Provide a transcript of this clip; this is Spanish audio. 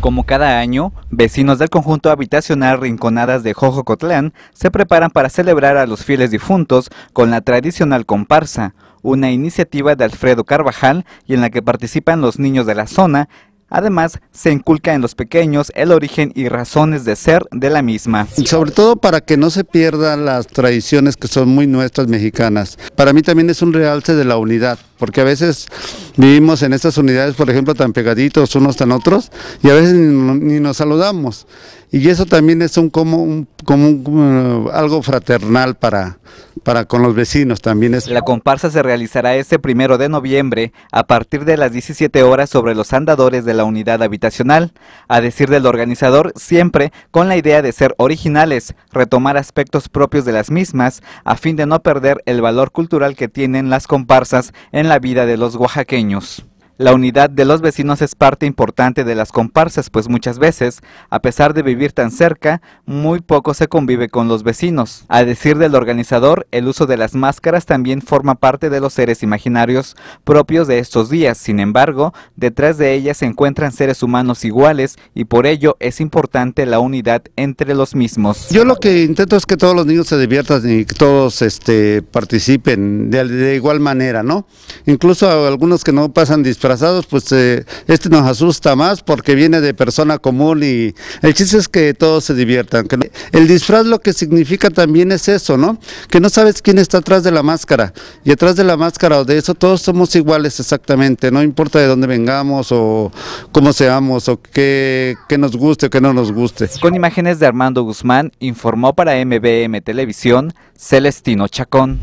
Como cada año, vecinos del conjunto habitacional Rinconadas de Jojo Cotlán... se preparan para celebrar a los fieles difuntos con la tradicional comparsa, una iniciativa de Alfredo Carvajal y en la que participan los niños de la zona Además, se inculca en los pequeños el origen y razones de ser de la misma. Sobre todo para que no se pierdan las tradiciones que son muy nuestras mexicanas. Para mí también es un realce de la unidad, porque a veces vivimos en estas unidades, por ejemplo, tan pegaditos unos tan otros, y a veces ni, nos saludamos. Y eso también es eh, algo fraternal para para con los vecinos también. Es... La comparsa se realizará este primero de noviembre a partir de las 17 horas sobre los andadores de la unidad habitacional. A decir del organizador, siempre con la idea de ser originales, retomar aspectos propios de las mismas a fin de no perder el valor cultural que tienen las comparsas en la vida de los oaxaqueños. La unidad de los vecinos es parte importante de las comparsas, pues muchas veces, a pesar de vivir tan cerca, muy poco se convive con los vecinos. A decir del organizador, el uso de las máscaras también forma parte de los seres imaginarios propios de estos días. Sin embargo, detrás de ellas se encuentran seres humanos iguales y por ello es importante la unidad entre los mismos. Yo lo que intento es que todos los niños se diviertan y que todos este, participen de, igual manera, ¿no? Incluso algunos que no pasan disfrazados pues eh, este nos asusta más porque viene de persona común y el chiste es que todos se diviertan. El disfraz lo que significa también es eso, ¿no? Que no sabes quién está atrás de la máscara y atrás de la máscara o de eso todos somos iguales exactamente, no importa de dónde vengamos o cómo seamos o qué, qué nos guste o qué no nos guste. Con imágenes de Armando Guzmán, informó para MBM Televisión Celestino Chacón.